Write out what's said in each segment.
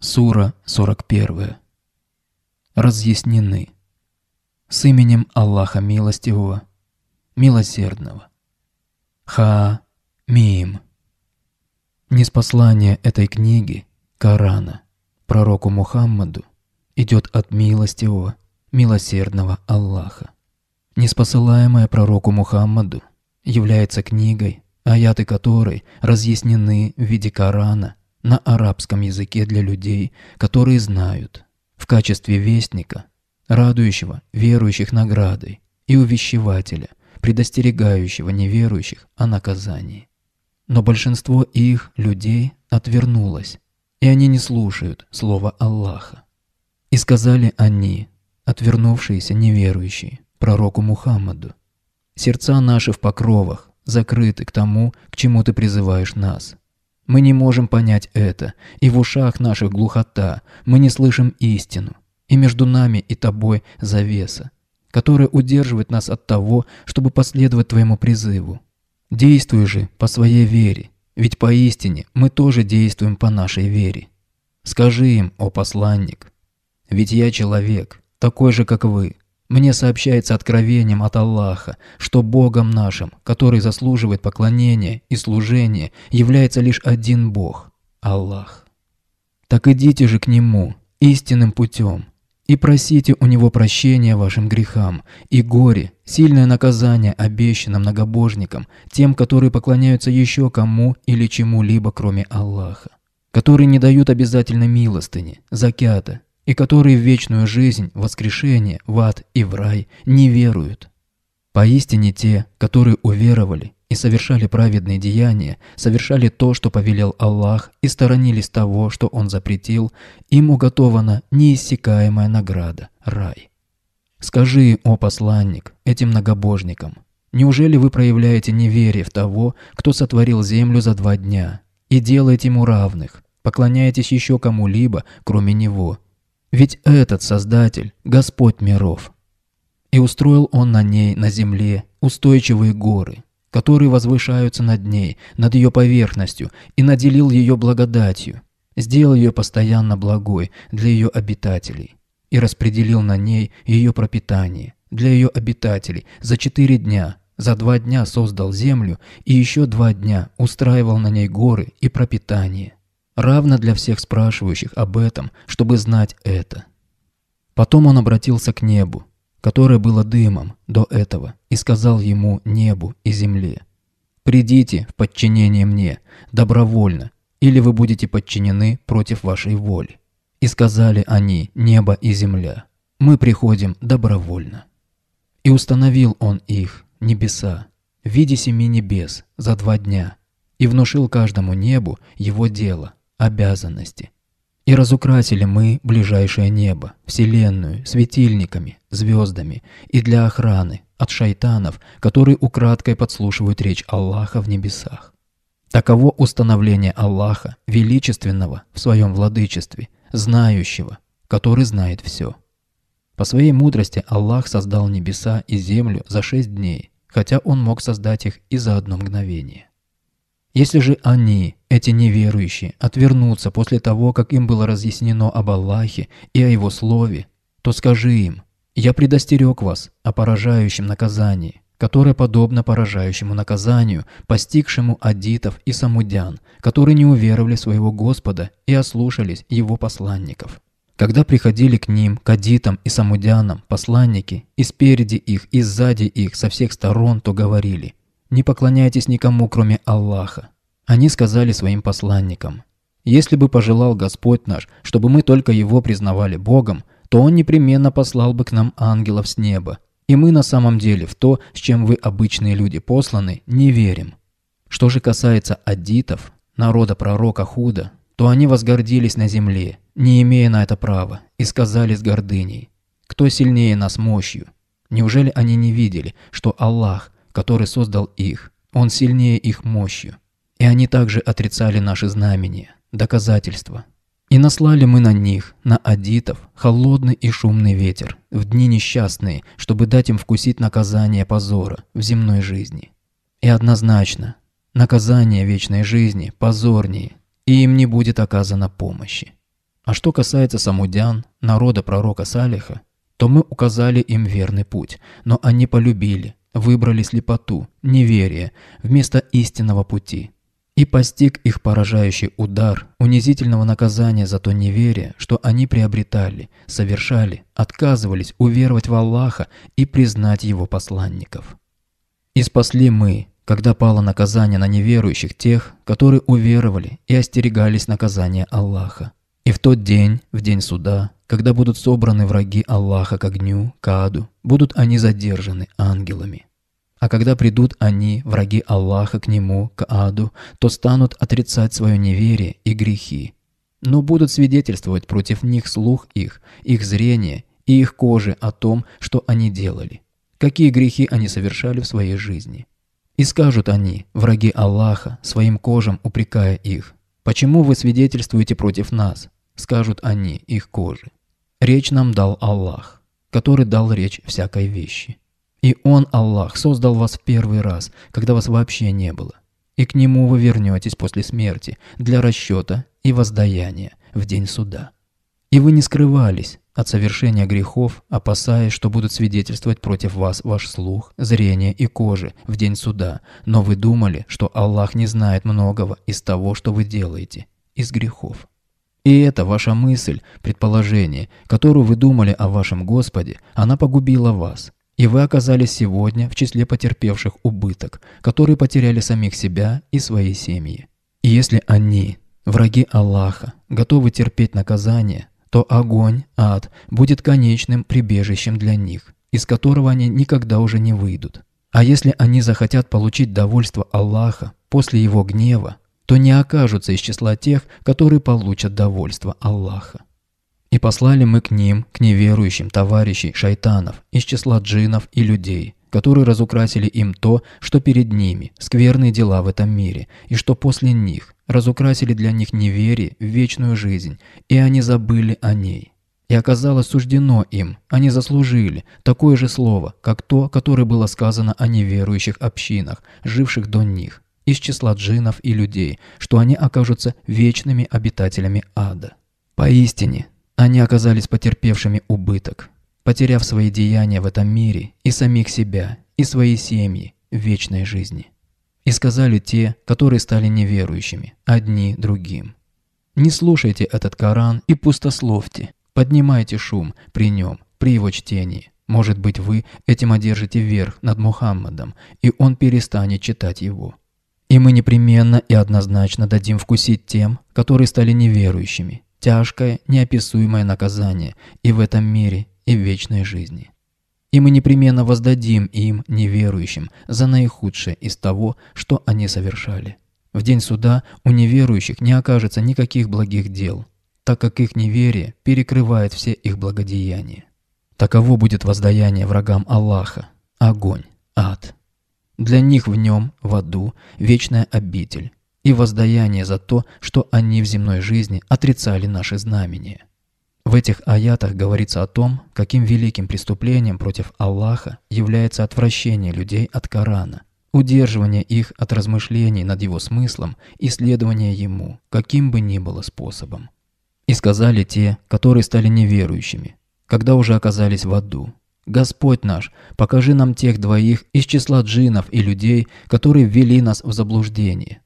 Сура 41. Разъяснены. С именем Аллаха Милостивого, Милосердного. Ха-Мим. Неспослание этой книги, Корана, пророку Мухаммаду, идет от Милостивого, Милосердного Аллаха. Неспосылаемая пророку Мухаммаду является книгой, аяты которой разъяснены в виде Корана на арабском языке для людей, которые знают, в качестве вестника, радующего верующих наградой и увещевателя, предостерегающего неверующих о наказании. Но большинство их, людей, отвернулось, и они не слушают слова Аллаха. И сказали они, отвернувшиеся неверующие, пророку Мухаммаду, «Сердца наши в покровах, закрыты к тому, к чему ты призываешь нас, мы не можем понять это, и в ушах наших глухота, мы не слышим истину. И между нами и тобой завеса, которая удерживает нас от того, чтобы последовать твоему призыву. Действуй же по своей вере, ведь поистине мы тоже действуем по нашей вере. Скажи им, о посланник, ведь я человек, такой же, как вы, мне сообщается откровением от Аллаха, что Богом нашим, который заслуживает поклонения и служения, является лишь один Бог – Аллах. Так идите же к Нему истинным путем и просите у Него прощения вашим грехам и горе, сильное наказание обещано многобожникам, тем, которые поклоняются еще кому или чему-либо, кроме Аллаха, которые не дают обязательно милостыни, закята и которые в вечную жизнь, воскрешение, в ад и в рай не веруют. Поистине те, которые уверовали и совершали праведные деяния, совершали то, что повелел Аллах, и сторонились того, что Он запретил, им уготована неиссякаемая награда – рай. Скажи, о посланник, этим многобожникам, неужели вы проявляете неверие в того, кто сотворил землю за два дня, и делаете ему равных, поклоняетесь еще кому-либо, кроме него – ведь этот Создатель – Господь миров. И устроил Он на ней, на земле, устойчивые горы, которые возвышаются над ней, над ее поверхностью, и наделил ее благодатью, сделал ее постоянно благой для ее обитателей, и распределил на ней ее пропитание для ее обитателей за четыре дня, за два дня создал землю и еще два дня устраивал на ней горы и пропитание равно для всех спрашивающих об этом, чтобы знать это. Потом он обратился к небу, которое было дымом до этого, и сказал ему небу и земле, «Придите в подчинение мне, добровольно, или вы будете подчинены против вашей воли». И сказали они, небо и земля, «Мы приходим добровольно». И установил он их, небеса, в виде семи небес, за два дня, и внушил каждому небу его дело, обязанности. И разукрасили мы ближайшее небо, вселенную, светильниками, звездами и для охраны от шайтанов, которые украдкой подслушивают речь Аллаха в небесах. Таково установление Аллаха, величественного в своем владычестве, знающего, который знает все. По своей мудрости Аллах создал небеса и землю за шесть дней, хотя Он мог создать их и за одно мгновение. Если же они, эти неверующие, отвернутся после того, как им было разъяснено об Аллахе и о Его Слове, то скажи им, «Я предостерег вас о поражающем наказании, которое подобно поражающему наказанию, постигшему адитов и самудян, которые не уверовали своего Господа и ослушались Его посланников». Когда приходили к ним, к адитам и самудянам, посланники, и спереди их, и сзади их, со всех сторон, то говорили, не поклоняйтесь никому, кроме Аллаха. Они сказали своим посланникам, если бы пожелал Господь наш, чтобы мы только Его признавали Богом, то Он непременно послал бы к нам ангелов с неба. И мы на самом деле в то, с чем вы, обычные люди, посланы, не верим. Что же касается аддитов, народа пророка Худа, то они возгордились на земле, не имея на это права, и сказали с гордыней, «Кто сильнее нас мощью?» Неужели они не видели, что Аллах – который создал их. Он сильнее их мощью. И они также отрицали наши знамения, доказательства. И наслали мы на них, на адитов, холодный и шумный ветер, в дни несчастные, чтобы дать им вкусить наказание позора в земной жизни. И однозначно, наказание вечной жизни позорнее, и им не будет оказана помощи. А что касается самудян, народа пророка Салиха, то мы указали им верный путь, но они полюбили, выбрали слепоту, неверие вместо истинного пути. И постиг их поражающий удар унизительного наказания за то неверие, что они приобретали, совершали, отказывались уверовать в Аллаха и признать его посланников. И спасли мы, когда пало наказание на неверующих тех, которые уверовали и остерегались наказания Аллаха. И в тот день, в день суда, когда будут собраны враги Аллаха к огню, к аду, будут они задержаны ангелами. А когда придут они, враги Аллаха, к нему, к аду, то станут отрицать свое неверие и грехи. Но будут свидетельствовать против них слух их, их зрение и их кожи о том, что они делали, какие грехи они совершали в своей жизни. И скажут они, враги Аллаха, своим кожам упрекая их, «Почему вы свидетельствуете против нас?» – скажут они, их кожи. Речь нам дал Аллах, который дал речь всякой вещи. И Он, Аллах, создал вас в первый раз, когда вас вообще не было. И к Нему вы вернетесь после смерти для расчета и воздаяния в день суда. И вы не скрывались от совершения грехов, опасаясь, что будут свидетельствовать против вас ваш слух, зрение и кожи в день суда, но вы думали, что Аллах не знает многого из того, что вы делаете, из грехов. И эта ваша мысль, предположение, которую вы думали о вашем Господе, она погубила вас. И вы оказались сегодня в числе потерпевших убыток, которые потеряли самих себя и свои семьи. И если они, враги Аллаха, готовы терпеть наказание, то огонь, ад, будет конечным прибежищем для них, из которого они никогда уже не выйдут. А если они захотят получить довольство Аллаха после его гнева, то не окажутся из числа тех, которые получат довольство Аллаха. И послали мы к ним, к неверующим товарищей шайтанов, из числа джинов и людей, которые разукрасили им то, что перед ними – скверные дела в этом мире, и что после них – разукрасили для них неверие в вечную жизнь, и они забыли о ней. И оказалось суждено им, они заслужили, такое же слово, как то, которое было сказано о неверующих общинах, живших до них, из числа джинов и людей, что они окажутся вечными обитателями ада. Поистине, они оказались потерпевшими убыток, потеряв свои деяния в этом мире и самих себя, и свои семьи в вечной жизни. И сказали те, которые стали неверующими, одни другим. Не слушайте этот Коран и пустословьте, поднимайте шум при нем, при его чтении. Может быть, вы этим одержите верх над Мухаммадом, и он перестанет читать его. И мы непременно и однозначно дадим вкусить тем, которые стали неверующими, тяжкое, неописуемое наказание и в этом мире, и в вечной жизни. И мы непременно воздадим им, неверующим, за наихудшее из того, что они совершали. В день суда у неверующих не окажется никаких благих дел, так как их неверие перекрывает все их благодеяния. Таково будет воздаяние врагам Аллаха – огонь, ад – для них в нем, в аду, вечная обитель и воздаяние за то, что они в земной жизни отрицали наши знамения. В этих аятах говорится о том, каким великим преступлением против Аллаха является отвращение людей от Корана, удерживание их от размышлений над его смыслом и следование ему, каким бы ни было способом. И сказали те, которые стали неверующими, когда уже оказались в аду, Господь наш, покажи нам тех двоих из числа джинов и людей, которые ввели нас в заблуждение.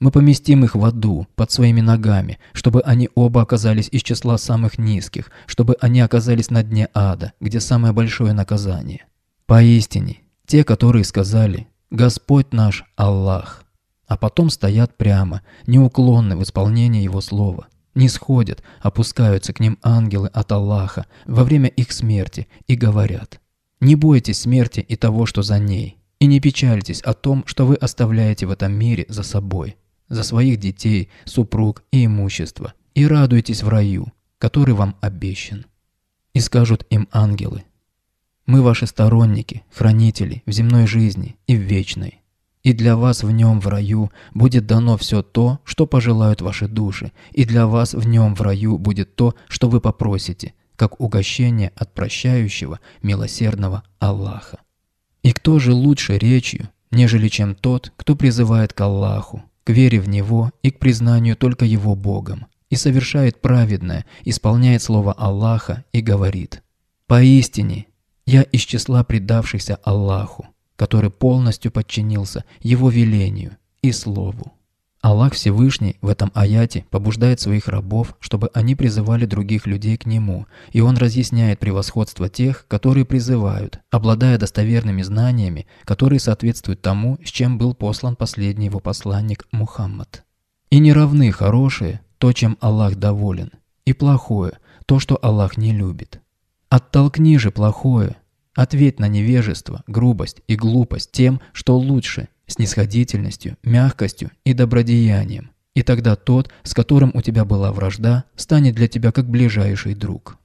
Мы поместим их в аду, под своими ногами, чтобы они оба оказались из числа самых низких, чтобы они оказались на дне ада, где самое большое наказание. Поистине, те, которые сказали «Господь наш Аллах», а потом стоят прямо, неуклонны в исполнении Его слова – не сходят, опускаются к ним ангелы от Аллаха во время их смерти и говорят «Не бойтесь смерти и того, что за ней, и не печальтесь о том, что вы оставляете в этом мире за собой, за своих детей, супруг и имущество, и радуйтесь в раю, который вам обещан». И скажут им ангелы «Мы ваши сторонники, хранители в земной жизни и в вечной». И для вас в нем в раю будет дано все то, что пожелают ваши души. И для вас в нем в раю будет то, что вы попросите, как угощение от прощающего, милосердного Аллаха. И кто же лучше речью, нежели чем тот, кто призывает к Аллаху, к вере в Него и к признанию только Его Богом, и совершает праведное, исполняет слово Аллаха и говорит «Поистине, я из числа предавшихся Аллаху, который полностью подчинился его велению и слову. Аллах Всевышний в этом аяте побуждает своих рабов, чтобы они призывали других людей к Нему, и Он разъясняет превосходство тех, которые призывают, обладая достоверными знаниями, которые соответствуют тому, с чем был послан последний его посланник Мухаммад. И не равны хорошие то, чем Аллах доволен, и плохое – то, что Аллах не любит. Оттолкни же плохое, Ответь на невежество, грубость и глупость тем, что лучше, с нисходительностью, мягкостью и добродеянием. И тогда тот, с которым у тебя была вражда, станет для тебя как ближайший друг.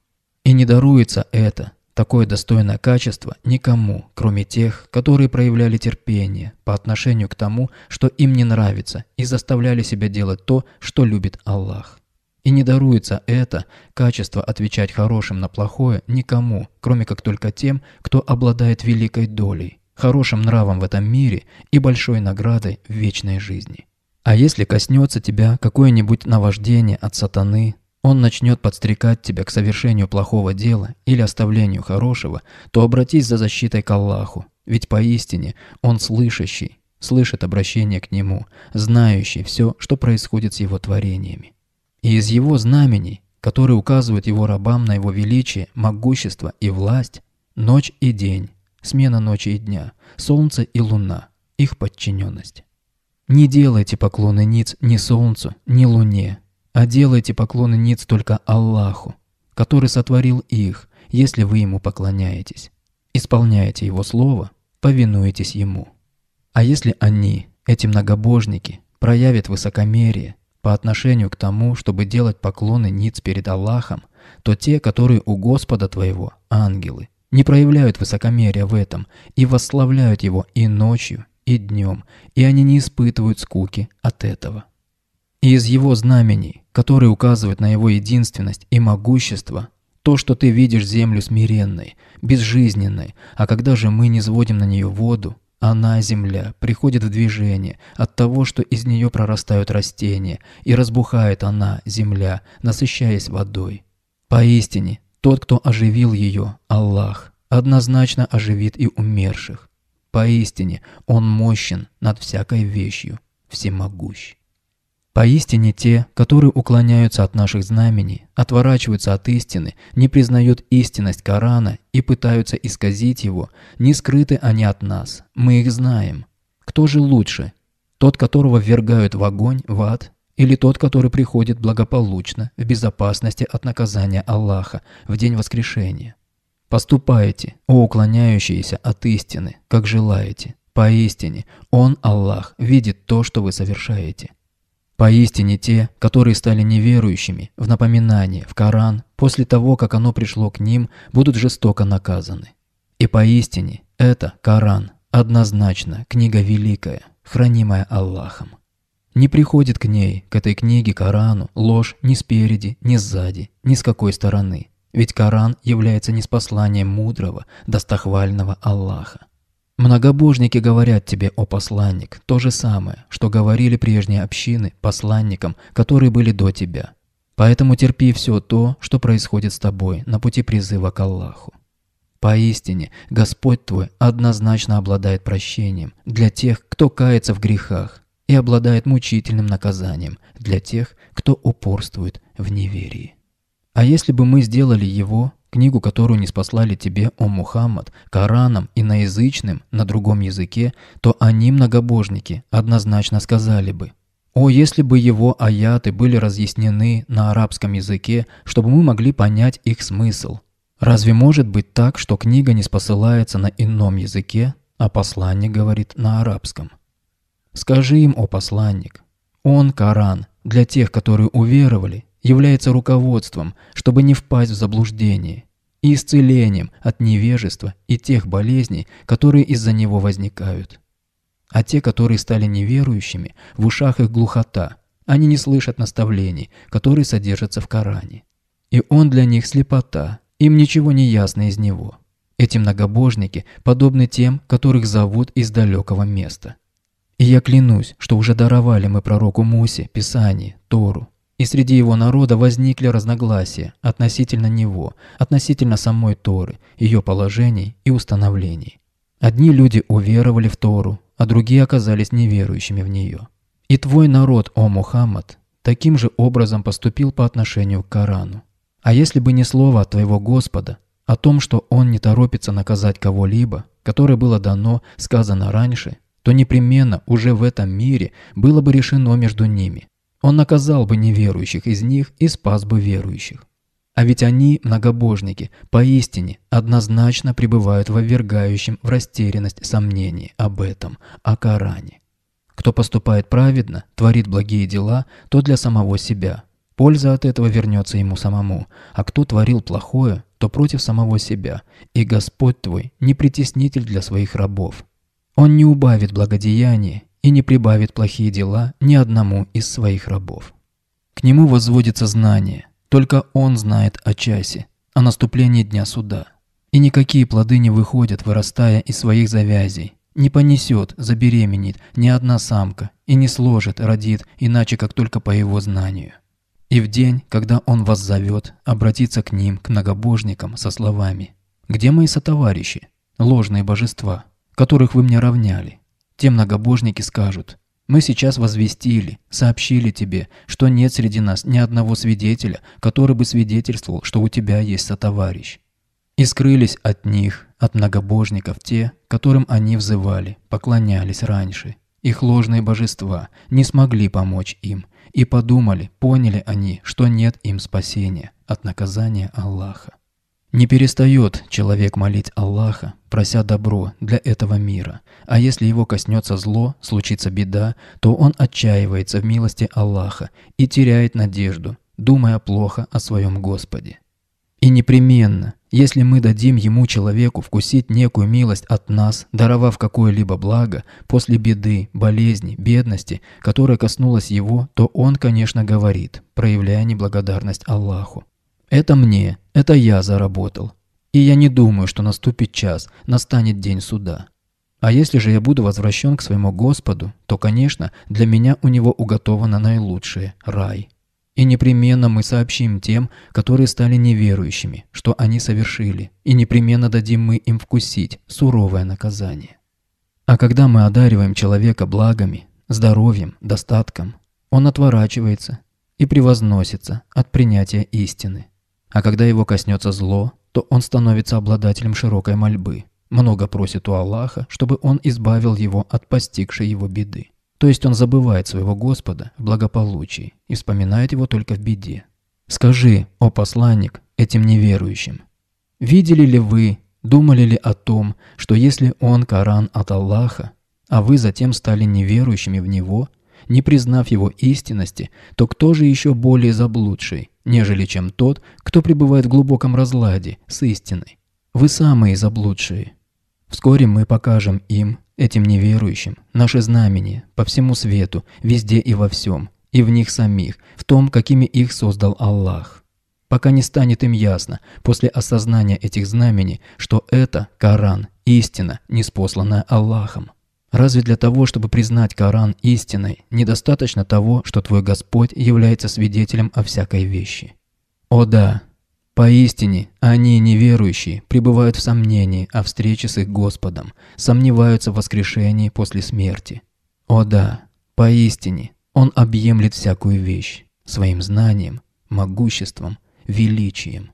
И не даруется это, такое достойное качество, никому, кроме тех, которые проявляли терпение по отношению к тому, что им не нравится, и заставляли себя делать то, что любит Аллах. И не даруется это качество отвечать хорошим на плохое никому, кроме как только тем, кто обладает великой долей, хорошим нравом в этом мире и большой наградой в вечной жизни. А если коснется тебя какое-нибудь наваждение от сатаны, он начнет подстрекать тебя к совершению плохого дела или оставлению хорошего, то обратись за защитой к Аллаху, ведь поистине Он слышащий, слышит обращение к Нему, знающий все, что происходит с Его творениями. И из его знамений, которые указывают его рабам на его величие, могущество и власть, ночь и день, смена ночи и дня, солнце и луна, их подчиненность. Не делайте поклоны ниц ни солнцу, ни луне, а делайте поклоны ниц только Аллаху, который сотворил их, если вы ему поклоняетесь. Исполняете его слово, повинуетесь ему. А если они, эти многобожники, проявят высокомерие – по отношению к тому, чтобы делать поклоны ниц перед Аллахом, то те, которые у Господа твоего, ангелы, не проявляют высокомерия в этом и восславляют его и ночью, и днем, и они не испытывают скуки от этого. И из его знамений, которые указывают на его единственность и могущество, то, что ты видишь землю смиренной, безжизненной, а когда же мы не сводим на нее воду, она, земля, приходит в движение от того, что из нее прорастают растения, и разбухает она, земля, насыщаясь водой. Поистине, тот, кто оживил ее, Аллах, однозначно оживит и умерших. Поистине, Он мощен над всякой вещью, всемогущ. Поистине те, которые уклоняются от наших знамений, отворачиваются от истины, не признают истинность Корана и пытаются исказить его, не скрыты они от нас, мы их знаем. Кто же лучше? Тот, которого ввергают в огонь, в ад, или тот, который приходит благополучно, в безопасности от наказания Аллаха, в день воскрешения? Поступайте, о уклоняющиеся от истины, как желаете. Поистине, Он, Аллах, видит то, что вы совершаете. Поистине те, которые стали неверующими в напоминании, в Коран, после того, как оно пришло к ним, будут жестоко наказаны. И поистине это Коран, однозначно книга великая, хранимая Аллахом. Не приходит к ней, к этой книге Корану, ложь ни спереди, ни сзади, ни с какой стороны. Ведь Коран является неспосланием мудрого, достохвального Аллаха. Многобожники говорят тебе, о посланник, то же самое, что говорили прежние общины посланникам, которые были до тебя. Поэтому терпи все то, что происходит с тобой на пути призыва к Аллаху. Поистине, Господь твой однозначно обладает прощением для тех, кто кается в грехах, и обладает мучительным наказанием для тех, кто упорствует в неверии. А если бы мы сделали его, Книгу, которую не спаслали тебе, о Мухаммад, Кораном и наязычным на другом языке, то они, многобожники, однозначно сказали бы. О, если бы его аяты были разъяснены на арабском языке, чтобы мы могли понять их смысл. Разве может быть так, что книга не спосылается на ином языке, а посланник говорит на арабском? Скажи им, о посланник, он Коран для тех, которые уверовали, является руководством, чтобы не впасть в заблуждение, и исцелением от невежества и тех болезней, которые из-за него возникают. А те, которые стали неверующими, в ушах их глухота, они не слышат наставлений, которые содержатся в Коране. И он для них слепота, им ничего не ясно из него. Эти многобожники подобны тем, которых зовут из далекого места. И я клянусь, что уже даровали мы пророку Мусе, Писание, Тору, и среди его народа возникли разногласия относительно него, относительно самой Торы, ее положений и установлений. Одни люди уверовали в Тору, а другие оказались неверующими в нее. И твой народ, о Мухаммад, таким же образом поступил по отношению к Корану. А если бы не слово от твоего Господа, о том, что он не торопится наказать кого-либо, которое было дано, сказано раньше, то непременно уже в этом мире было бы решено между ними, он наказал бы неверующих из них и спас бы верующих. А ведь они, многобожники, поистине однозначно пребывают в обвергающем в растерянность сомнении об этом, о Коране. Кто поступает праведно, творит благие дела, то для самого себя. Польза от этого вернется ему самому, а кто творил плохое, то против самого себя, и Господь твой не притеснитель для своих рабов. Он не убавит благодеяние и не прибавит плохие дела ни одному из своих рабов. К нему возводится знание, только он знает о часе, о наступлении дня суда. И никакие плоды не выходят, вырастая из своих завязей. Не понесет, забеременеет ни одна самка, и не сложит, родит, иначе как только по его знанию. И в день, когда он вас зовет, обратиться к ним, к многобожникам, со словами «Где мои сотоварищи, ложные божества, которых вы мне равняли? Те многобожники скажут, мы сейчас возвестили, сообщили тебе, что нет среди нас ни одного свидетеля, который бы свидетельствовал, что у тебя есть сотоварищ. И скрылись от них, от многобожников, те, которым они взывали, поклонялись раньше. Их ложные божества не смогли помочь им, и подумали, поняли они, что нет им спасения от наказания Аллаха. Не перестает человек молить Аллаха, прося добро для этого мира, а если его коснется зло, случится беда, то он отчаивается в милости Аллаха и теряет надежду, думая плохо о своем Господе. И непременно, если мы дадим ему человеку вкусить некую милость от нас, даровав какое-либо благо, после беды, болезни, бедности, которая коснулась его, то он, конечно, говорит, проявляя неблагодарность Аллаху. «Это мне, это я заработал. И я не думаю, что наступит час, настанет день суда. А если же я буду возвращен к своему Господу, то, конечно, для меня у него уготовано наилучшее – рай. И непременно мы сообщим тем, которые стали неверующими, что они совершили, и непременно дадим мы им вкусить суровое наказание. А когда мы одариваем человека благами, здоровьем, достатком, он отворачивается и превозносится от принятия истины. А когда его коснется зло, то он становится обладателем широкой мольбы. Много просит у Аллаха, чтобы он избавил его от постигшей его беды. То есть он забывает своего Господа в благополучии и вспоминает его только в беде. Скажи, о посланник, этим неверующим, видели ли вы, думали ли о том, что если он Коран от Аллаха, а вы затем стали неверующими в него – не признав его истинности, то кто же еще более заблудший, нежели чем тот, кто пребывает в глубоком разладе с истиной? Вы самые заблудшие. Вскоре мы покажем им, этим неверующим, наши знамения по всему свету, везде и во всем, и в них самих, в том, какими их создал Аллах. Пока не станет им ясно, после осознания этих знамений, что это Коран, истина, неспосланная Аллахом. Разве для того, чтобы признать Коран истиной, недостаточно того, что твой Господь является свидетелем о всякой вещи? О да, поистине они, неверующие, пребывают в сомнении о встрече с их Господом, сомневаются в воскрешении после смерти. О да, поистине Он объемлет всякую вещь своим знанием, могуществом, величием.